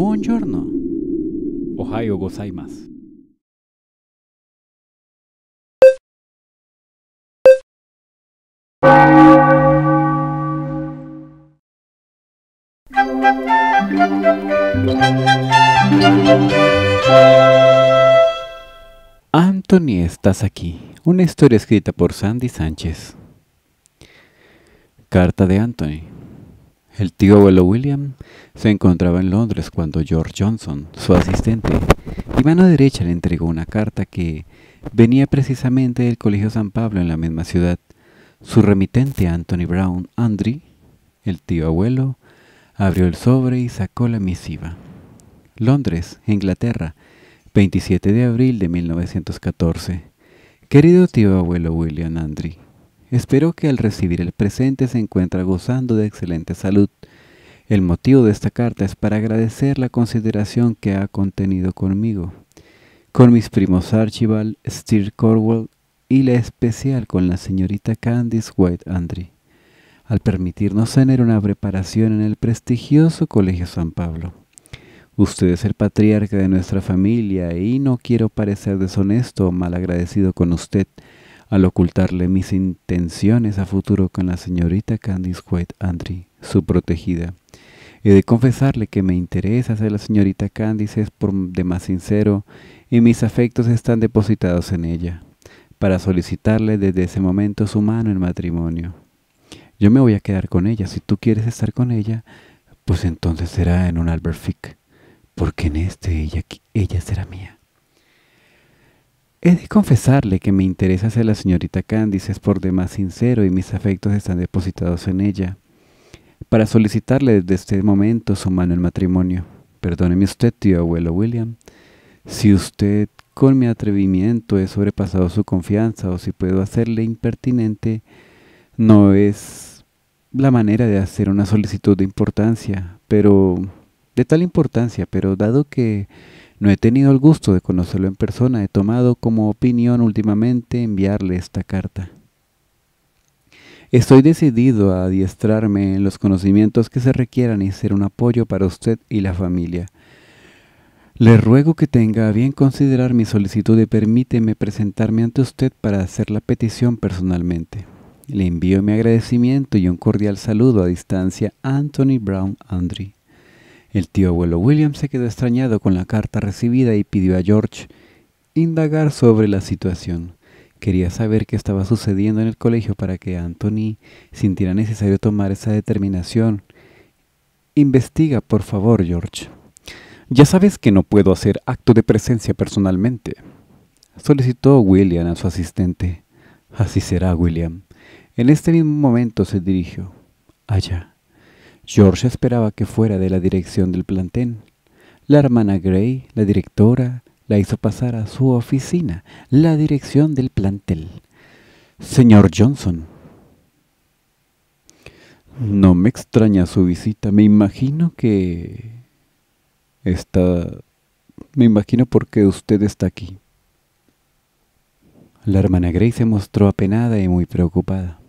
Buongiorno. Ohio gozaimasu. Anthony, estás aquí. Una historia escrita por Sandy Sánchez. Carta de Anthony. El tío abuelo William se encontraba en Londres cuando George Johnson, su asistente y mano derecha, le entregó una carta que venía precisamente del Colegio San Pablo en la misma ciudad. Su remitente, Anthony Brown Andry, el tío abuelo, abrió el sobre y sacó la misiva. Londres, Inglaterra, 27 de abril de 1914. Querido tío abuelo William Andry, Espero que al recibir el presente se encuentra gozando de excelente salud. El motivo de esta carta es para agradecer la consideración que ha contenido conmigo, con mis primos Archibald, Steer Corwell y la especial con la señorita Candice White Andry, al permitirnos tener una preparación en el prestigioso Colegio San Pablo. Usted es el patriarca de nuestra familia y no quiero parecer deshonesto o malagradecido con usted, al ocultarle mis intenciones a futuro con la señorita Candice White Andry, su protegida. He de confesarle que me interesa ser la señorita Candice es por más sincero y mis afectos están depositados en ella, para solicitarle desde ese momento su mano en matrimonio. Yo me voy a quedar con ella, si tú quieres estar con ella, pues entonces será en un Albert Fick, porque en este ella, ella será mía. He de confesarle que me interesa hacia la señorita Candice, es por demás sincero y mis afectos están depositados en ella, para solicitarle desde este momento su mano en matrimonio. Perdóneme usted, tío abuelo William, si usted con mi atrevimiento he sobrepasado su confianza o si puedo hacerle impertinente, no es la manera de hacer una solicitud de importancia, pero de tal importancia, pero dado que no he tenido el gusto de conocerlo en persona, he tomado como opinión últimamente enviarle esta carta. Estoy decidido a adiestrarme en los conocimientos que se requieran y ser un apoyo para usted y la familia. Le ruego que tenga bien considerar mi solicitud y permíteme presentarme ante usted para hacer la petición personalmente. Le envío mi agradecimiento y un cordial saludo a distancia, Anthony Brown Andry. El tío abuelo William se quedó extrañado con la carta recibida y pidió a George indagar sobre la situación. Quería saber qué estaba sucediendo en el colegio para que Anthony sintiera necesario tomar esa determinación. Investiga, por favor, George. Ya sabes que no puedo hacer acto de presencia personalmente, solicitó William a su asistente. Así será, William. En este mismo momento se dirigió allá. George esperaba que fuera de la dirección del plantel. La hermana Gray, la directora, la hizo pasar a su oficina, la dirección del plantel. Señor Johnson. No me extraña su visita. Me imagino que... Está... Me imagino porque usted está aquí. La hermana Gray se mostró apenada y muy preocupada.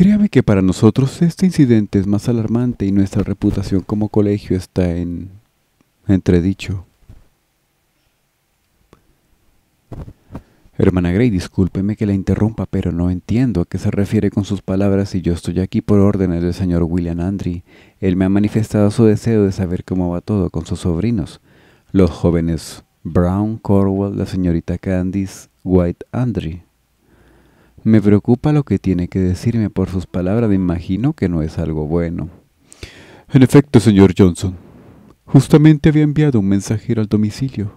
Créame que para nosotros este incidente es más alarmante y nuestra reputación como colegio está en entredicho. Hermana Gray, discúlpeme que la interrumpa, pero no entiendo a qué se refiere con sus palabras y yo estoy aquí por órdenes del señor William Andry. Él me ha manifestado su deseo de saber cómo va todo con sus sobrinos, los jóvenes Brown Corwell, la señorita Candice White Andry. Me preocupa lo que tiene que decirme por sus palabras, me imagino que no es algo bueno. En efecto, señor Johnson, justamente había enviado un mensajero al domicilio,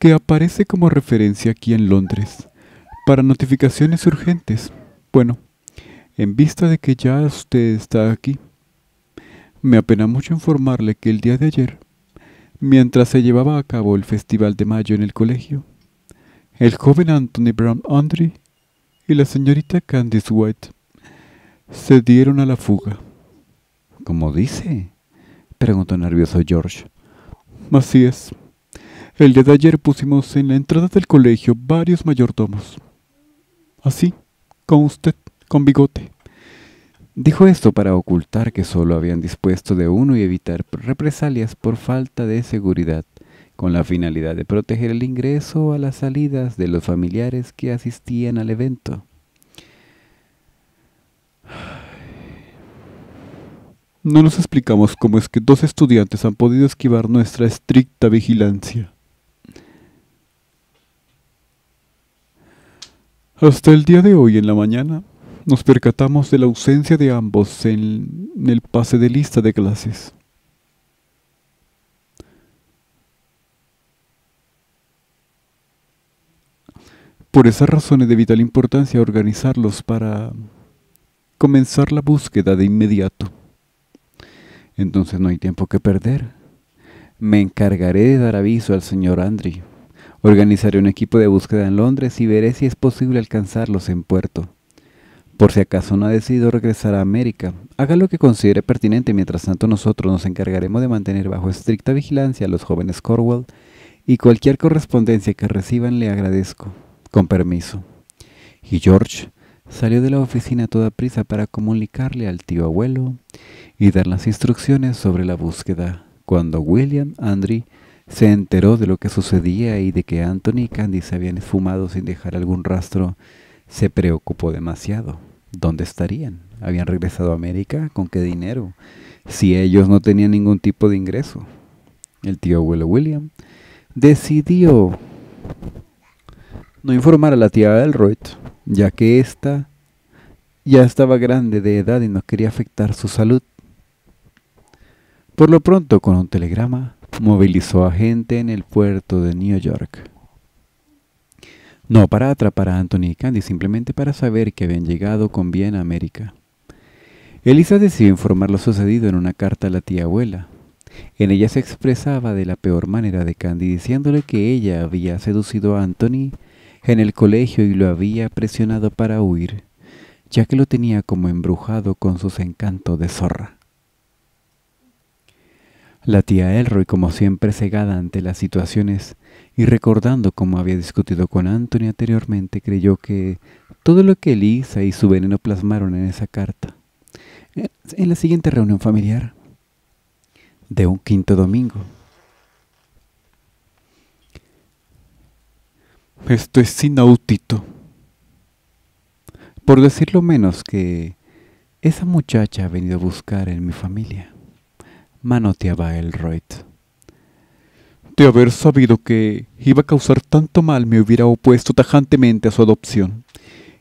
que aparece como referencia aquí en Londres, para notificaciones urgentes. Bueno, en vista de que ya usted está aquí, me apena mucho informarle que el día de ayer, mientras se llevaba a cabo el Festival de Mayo en el colegio, el joven Anthony Brown Andre y la señorita Candice White se dieron a la fuga. ¿Cómo dice? preguntó nervioso George. Así es. El día de ayer pusimos en la entrada del colegio varios mayordomos. Así, con usted, con bigote. Dijo esto para ocultar que solo habían dispuesto de uno y evitar represalias por falta de seguridad con la finalidad de proteger el ingreso a las salidas de los familiares que asistían al evento. No nos explicamos cómo es que dos estudiantes han podido esquivar nuestra estricta vigilancia. Hasta el día de hoy en la mañana nos percatamos de la ausencia de ambos en el pase de lista de clases. Por esas razones de vital importancia organizarlos para comenzar la búsqueda de inmediato. Entonces no hay tiempo que perder. Me encargaré de dar aviso al señor Andri. Organizaré un equipo de búsqueda en Londres y veré si es posible alcanzarlos en puerto. Por si acaso no ha decidido regresar a América, haga lo que considere pertinente mientras tanto nosotros nos encargaremos de mantener bajo estricta vigilancia a los jóvenes Corwell y cualquier correspondencia que reciban le agradezco. Con permiso. Y George salió de la oficina a toda prisa para comunicarle al tío abuelo y dar las instrucciones sobre la búsqueda, cuando William Andry se enteró de lo que sucedía y de que Anthony y Candy se habían esfumado sin dejar algún rastro, se preocupó demasiado. ¿Dónde estarían? ¿Habían regresado a América? ¿Con qué dinero? Si ellos no tenían ningún tipo de ingreso. El tío abuelo William decidió no informar a la tía Elroy, ya que ésta ya estaba grande de edad y no quería afectar su salud. Por lo pronto, con un telegrama, movilizó a gente en el puerto de New York. No para atrapar a Anthony y Candy, simplemente para saber que habían llegado con bien a América. Elisa decidió informar lo sucedido en una carta a la tía abuela. En ella se expresaba de la peor manera de Candy diciéndole que ella había seducido a Anthony en el colegio y lo había presionado para huir, ya que lo tenía como embrujado con sus encantos de zorra. La tía Elroy, como siempre cegada ante las situaciones y recordando cómo había discutido con Anthony anteriormente, creyó que todo lo que Elisa y su veneno plasmaron en esa carta. En la siguiente reunión familiar de un quinto domingo, Esto es inaudito. Por decir lo menos que esa muchacha ha venido a buscar en mi familia. Manoteaba Elroyd. De haber sabido que iba a causar tanto mal me hubiera opuesto tajantemente a su adopción.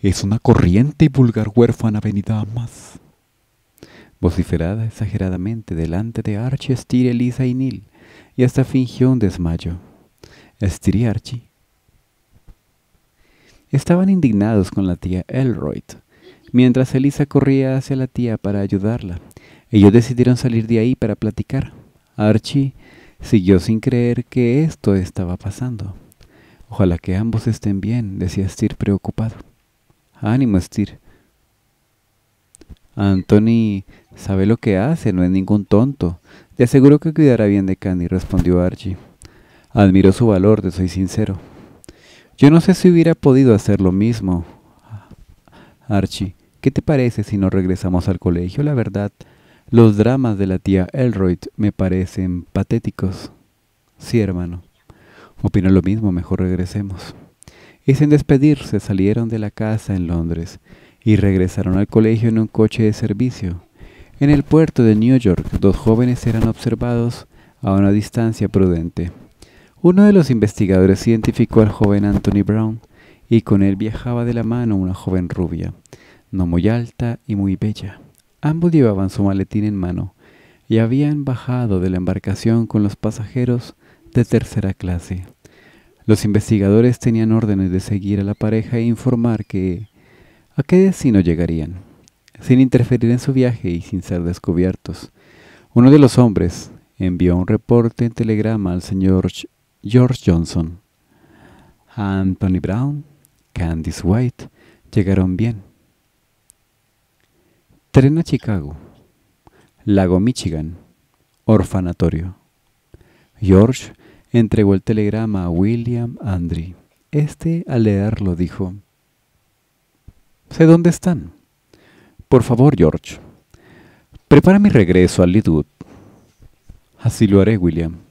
Es una corriente y vulgar huérfana venida a más. Vociferada exageradamente delante de Archie, Steer, Elisa y Neil, y hasta fingió un desmayo. Steer Archie Estaban indignados con la tía Elroyd. Mientras Elisa corría hacia la tía para ayudarla, ellos decidieron salir de ahí para platicar. Archie siguió sin creer que esto estaba pasando. Ojalá que ambos estén bien, decía Stir preocupado. Ánimo, Stir. Anthony sabe lo que hace, no es ningún tonto. Te aseguro que cuidará bien de Candy, respondió Archie. Admiro su valor, te soy sincero. Yo no sé si hubiera podido hacer lo mismo. Archie, ¿qué te parece si no regresamos al colegio? La verdad, los dramas de la tía Elroyd me parecen patéticos. Sí, hermano. Opino lo mismo, mejor regresemos. Y sin despedirse salieron de la casa en Londres y regresaron al colegio en un coche de servicio. En el puerto de New York, dos jóvenes eran observados a una distancia prudente. Uno de los investigadores identificó al joven Anthony Brown y con él viajaba de la mano una joven rubia, no muy alta y muy bella. Ambos llevaban su maletín en mano y habían bajado de la embarcación con los pasajeros de tercera clase. Los investigadores tenían órdenes de seguir a la pareja e informar que a qué destino llegarían, sin interferir en su viaje y sin ser descubiertos. Uno de los hombres envió un reporte en telegrama al señor George Johnson. Anthony Brown, Candice White llegaron bien. Tren a Chicago, Lago Michigan, Orfanatorio. George entregó el telegrama a William Andry. Este, al leerlo, dijo: Sé dónde están. Por favor, George, prepara mi regreso a Lidwood. Así lo haré, William.